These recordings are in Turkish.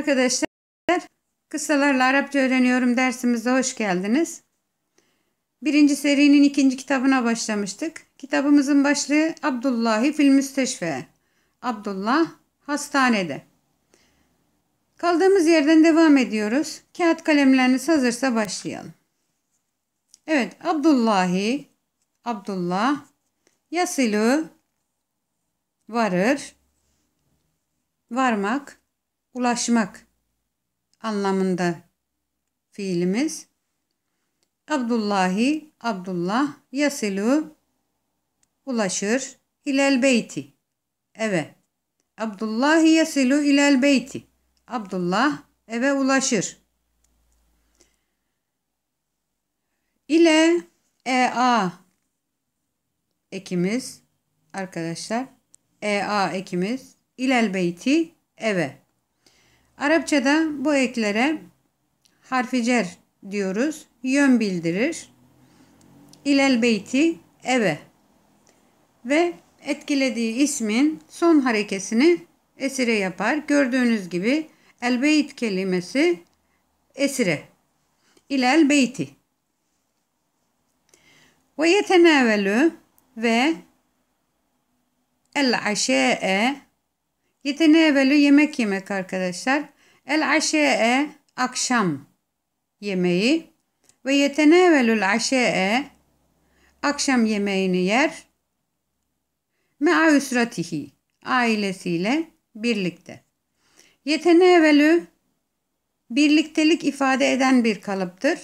Arkadaşlar kısalarla Arapça öğreniyorum dersimize hoş geldiniz. Birinci serinin ikinci kitabına başlamıştık. Kitabımızın başlığı Abdullahi fil müsteşfe. Abdullah hastanede. Kaldığımız yerden devam ediyoruz. Kağıt kalemleriniz hazırsa başlayalım. Evet Abdullahi Abdullah yasilu varır varmak ulaşmak anlamında fiilimiz. Abdullahi, Abdullah, yasilu, ulaşır, ilel beyti, eve. Abdullahi yasilu ilel beyti. Abdullah eve ulaşır. İle, e, a, ekimiz, arkadaşlar, e, a, ekimiz, ilel beyti, eve. Arapçada bu eklere harficer diyoruz. Yön bildirir. İlel beyti eve ve etkilediği ismin son harekesini esire yapar. Gördüğünüz gibi el-beyt kelimesi esire. İlel beyti. Ve yetenevelü ve el aşe'e Yeteneğevelu yemek yemek arkadaşlar. El aşe'e akşam yemeği ve yetenevelül aşe'e akşam yemeğini yer. Mea üsratihi ailesiyle birlikte. Yetenevelü birliktelik ifade eden bir kalıptır.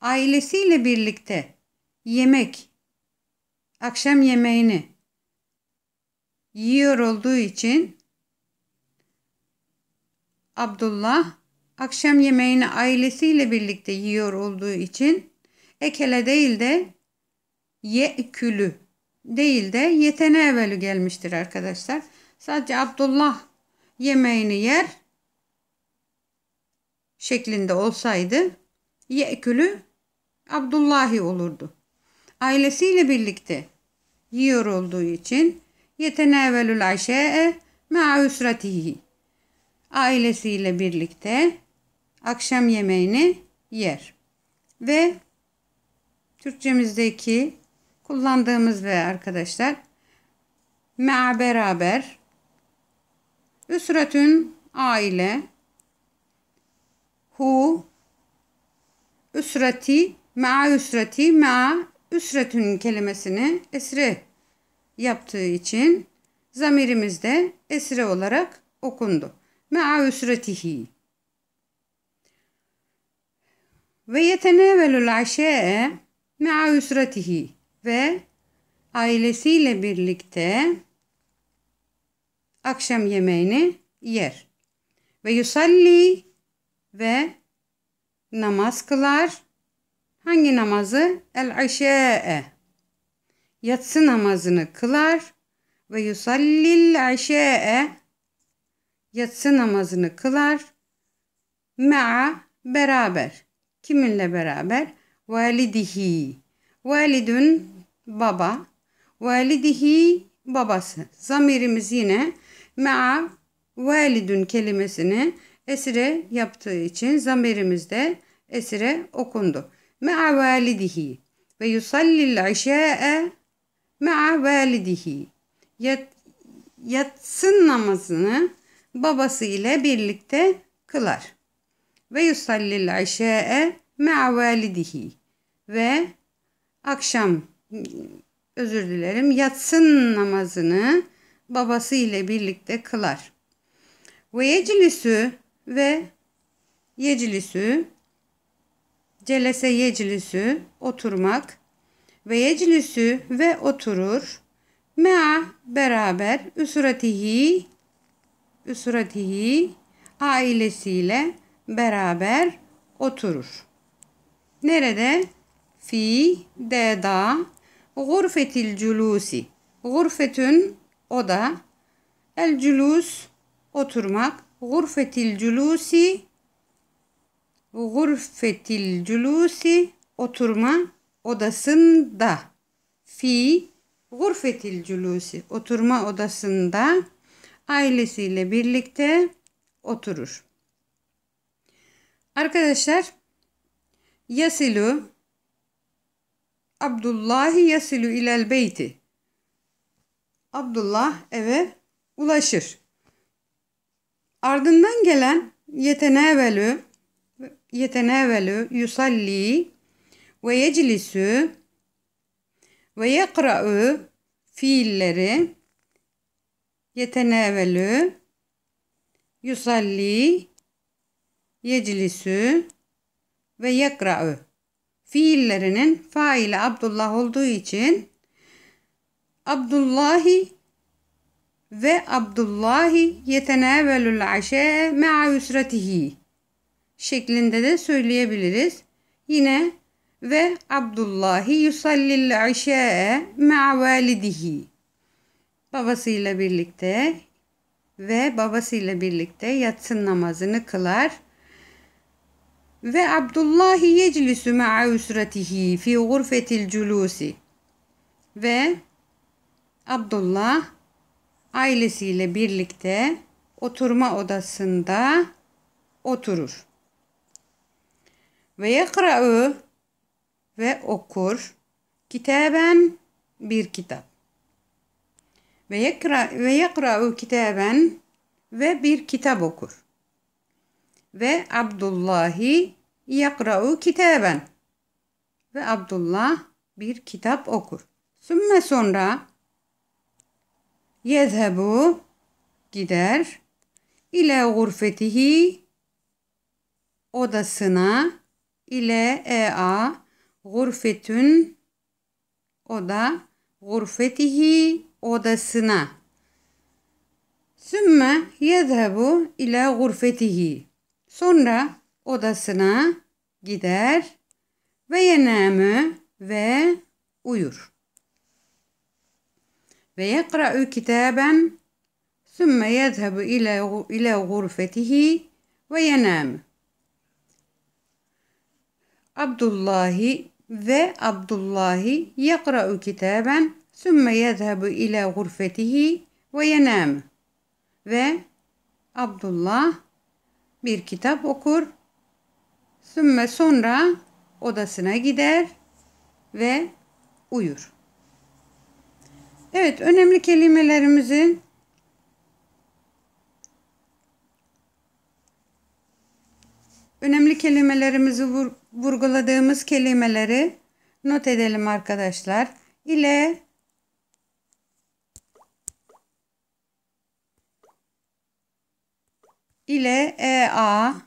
Ailesiyle birlikte yemek, akşam yemeğini yiyor olduğu için Abdullah akşam yemeğini ailesiyle birlikte yiyor olduğu için ekele değil de yekülü değil de yetene evveli gelmiştir arkadaşlar. Sadece Abdullah yemeğini yer şeklinde olsaydı yekülü Abdullahi olurdu. Ailesiyle birlikte yiyor olduğu için yetene evvelül aşe'e me'a üsratihi ailesiyle birlikte akşam yemeğini yer. Ve Türkçemizdeki kullandığımız ve arkadaşlar mea beraber üsretün aile hu üsreti mea üsreti mea üsretün kelimesini esre yaptığı için zamirimizde esre olarak okundu. مع أسرته ويتناول العشاء مع أسرته ve ailesiyle birlikte akşam yemeğini yer. Ve yusalli ve namaz kılar. Hangi namazı? El aşa'e. Yatsı namazını kılar. Ve yusallil aşa'e yatsı namazını kılar. Ma'a beraber. Kiminle beraber? Validihi. Validün baba. Validihi babası. Zamirimiz yine ma'a validün kelimesini esire yaptığı için zamirimizde esire okundu. Ma'a validihi ve yusallil işa'e ma'a validihi. Yat, yatsın namazını babası ile birlikte kılar. Ve yusallil aşa'e me'avalidihi ve akşam özür dilerim yatsın namazını babası ile birlikte kılar. Ve yeclisü ve yeclisü celese yeclisü oturmak ve yeclisü ve oturur mea beraber üsuratihi üsratihi ailesiyle beraber oturur. Nerede? Fi deda gurfetil culusi. Gurfetün oda. El culus oturmak. Gurfetil culusi gurfetil culusi oturma odasında. Fi gurfetil culusi oturma odasında ailesiyle birlikte oturur. Arkadaşlar Yasilu Abdullah yasilu ilel beyti. Abdullah eve ulaşır. Ardından gelen yetenevelü yetenevelü yusalli ve yeclisü ve yekra'ı fiilleri yetenevelü yusalli yeclisü ve yekra'ü fiillerinin faili Abdullah olduğu için Abdullahi ve Abdullahi yetenevelül aşe ma'a yusratihi şeklinde de söyleyebiliriz. Yine ve Abdullahi yusallil aşe ma'a validihi babasıyla birlikte ve babasıyla birlikte yatsın namazını kılar. Ve Abdullah yeclisu ma'a usratihi fi gurfetil culusi. Ve Abdullah ailesiyle birlikte oturma odasında oturur. Ve yakra'u ve okur kitaben bir kitap ve yekra ve yekra'u kitaben ve bir kitap okur. Ve Abdullahi yekra'u kitaben ve Abdullah bir kitap okur. Sümme sonra yezhebu gider ile gurfetihi odasına ile ea gurfetün oda gurfetihi odasına. Sümme yezhebu ila gurfetihi. Sonra odasına gider ve yenamı ve uyur. Ve yekra'u kitaben sümme yezhebu ila, ila gurfetihi ve yenamı. Abdullahi ve Abdullahi yakra'u kitaben Sümme yezhebu ile gurfetihi ve yenam. Ve Abdullah bir kitap okur. Sümme sonra odasına gider ve uyur. Evet önemli kelimelerimizin önemli kelimelerimizi vurguladığımız kelimeleri not edelim arkadaşlar. İle ile EA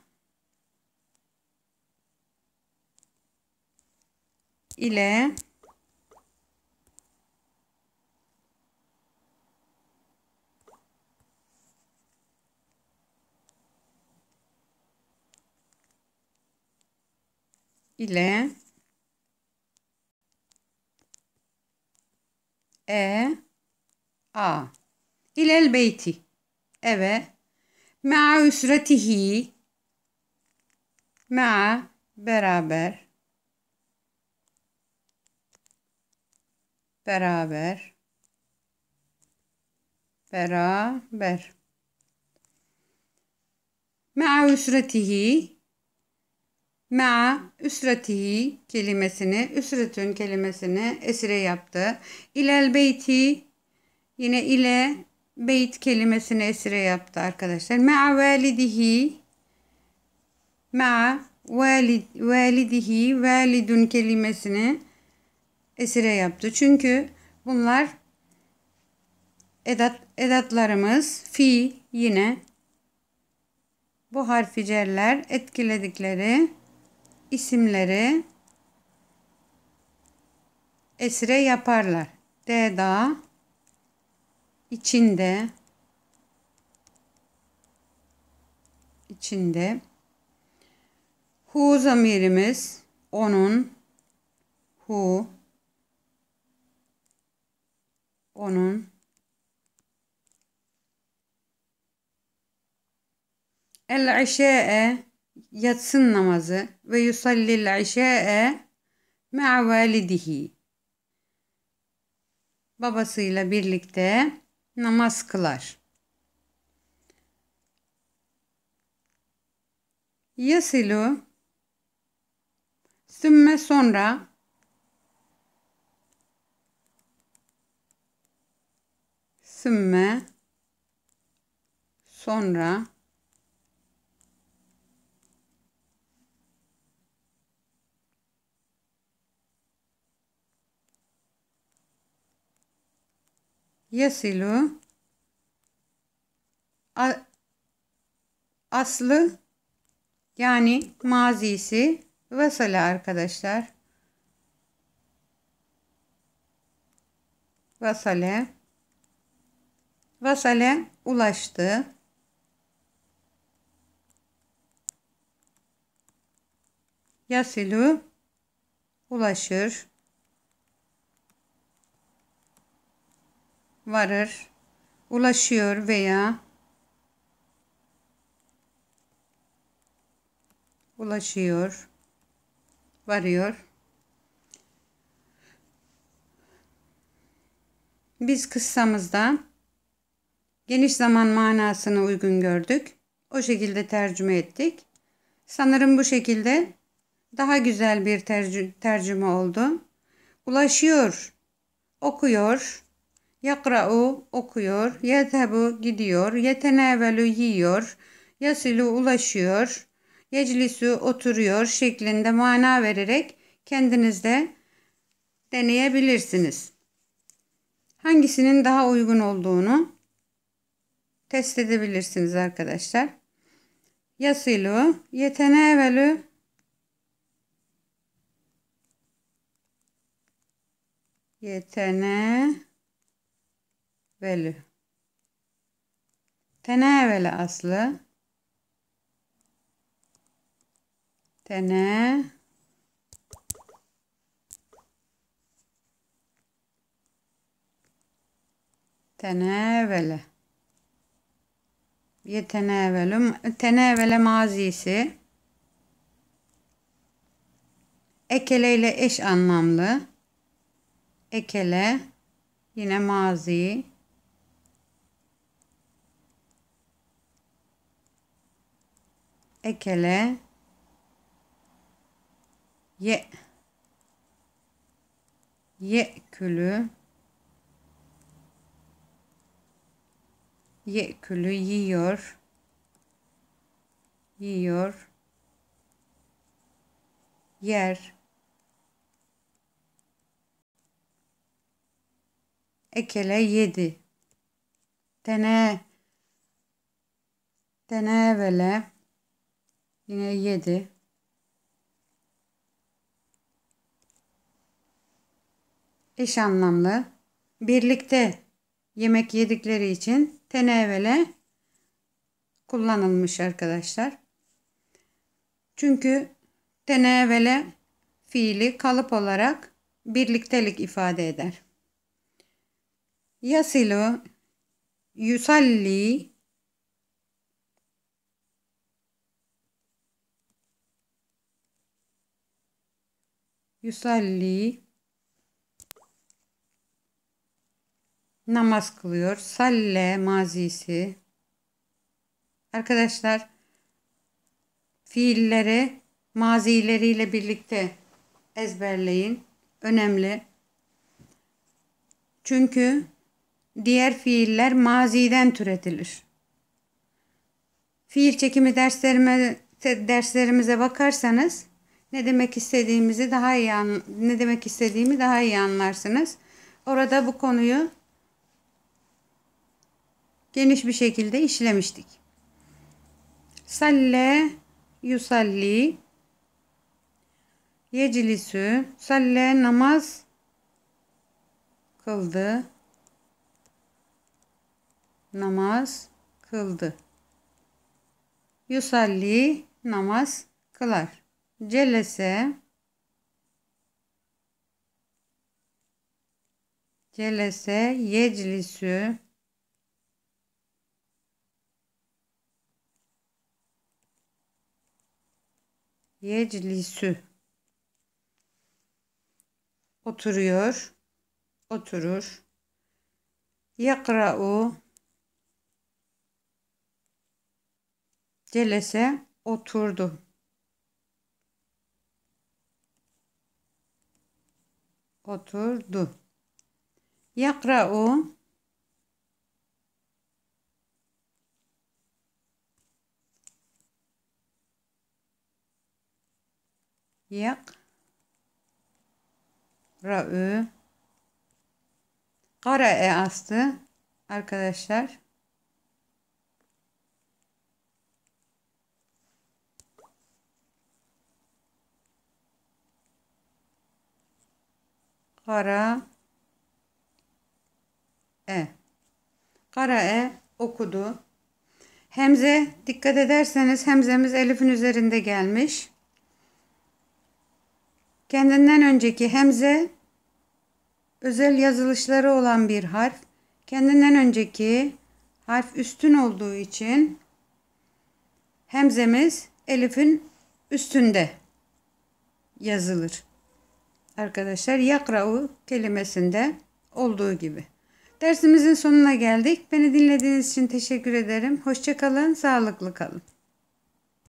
ile ile e a ilel beyti Evet. Ma'a üsretihi. Ma'a beraber. Beraber. Beraber. Ma'a üsretihi. Ma'a üsretihi kelimesini, üsretün kelimesini esire yaptı. İlel beyti yine ile beyt kelimesini esire yaptı arkadaşlar. Ma'a validihi ma'a valid, validihi validun kelimesini esire yaptı. Çünkü bunlar edat, edatlarımız fi yine bu harfi cerler etkiledikleri isimleri esire yaparlar. D da içinde içinde hu zamirimiz onun hu onun el işe'e yatsın namazı ve yusallil işe'e me'a validihi babasıyla birlikte namaz kılar. Yasilu sümme sonra sümme sonra yesilu aslı yani mazisi vesala arkadaşlar. Vasale Vasale ulaştı. Yasilu ulaşır. varır, ulaşıyor veya ulaşıyor, varıyor. Biz kıssamızda geniş zaman manasını uygun gördük. O şekilde tercüme ettik. Sanırım bu şekilde daha güzel bir tercü tercüme oldu. Ulaşıyor, okuyor, Yakra'u okuyor. Yezhebu gidiyor. Yetenevelu yiyor. Yasilu ulaşıyor. Yeclisu oturuyor şeklinde mana vererek kendinizde deneyebilirsiniz. Hangisinin daha uygun olduğunu test edebilirsiniz arkadaşlar. Yasilu, yetenevelu yetene velü. Tenevele aslı. Tene Tenevele. Yetenevelü. Tenevele mazisi. Ekele ile eş anlamlı. Ekele yine mazi. ekele ye ye külü ye külü yiyor yiyor yer ekele yedi tene tenevele Yine 7. Eş anlamlı. Birlikte yemek yedikleri için tenevele kullanılmış arkadaşlar. Çünkü tenevele fiili kalıp olarak birliktelik ifade eder. Yasilu yusalli Yusalli namaz kılıyor. Salle mazisi. Arkadaşlar fiilleri mazileriyle birlikte ezberleyin. Önemli. Çünkü diğer fiiller maziden türetilir. Fiil çekimi derslerime, derslerimize bakarsanız ne demek istediğimizi daha iyi an, ne demek istediğimi daha iyi anlarsınız. Orada bu konuyu geniş bir şekilde işlemiştik. Salle yusalli yecilisi salle namaz kıldı. Namaz kıldı. Yusalli namaz kılar. Celese Celese yeclisü yeclisü oturuyor oturur yakra'u celese oturdu oturdu. Yakra'u Yakra'u Kara'e astı arkadaşlar. para e. Kara e okudu. Hemze dikkat ederseniz hemzemiz elifin üzerinde gelmiş. Kendinden önceki hemze özel yazılışları olan bir harf. Kendinden önceki harf üstün olduğu için hemzemiz elifin üstünde yazılır arkadaşlar yakra'u kelimesinde olduğu gibi. Dersimizin sonuna geldik. Beni dinlediğiniz için teşekkür ederim. Hoşçakalın, sağlıklı kalın.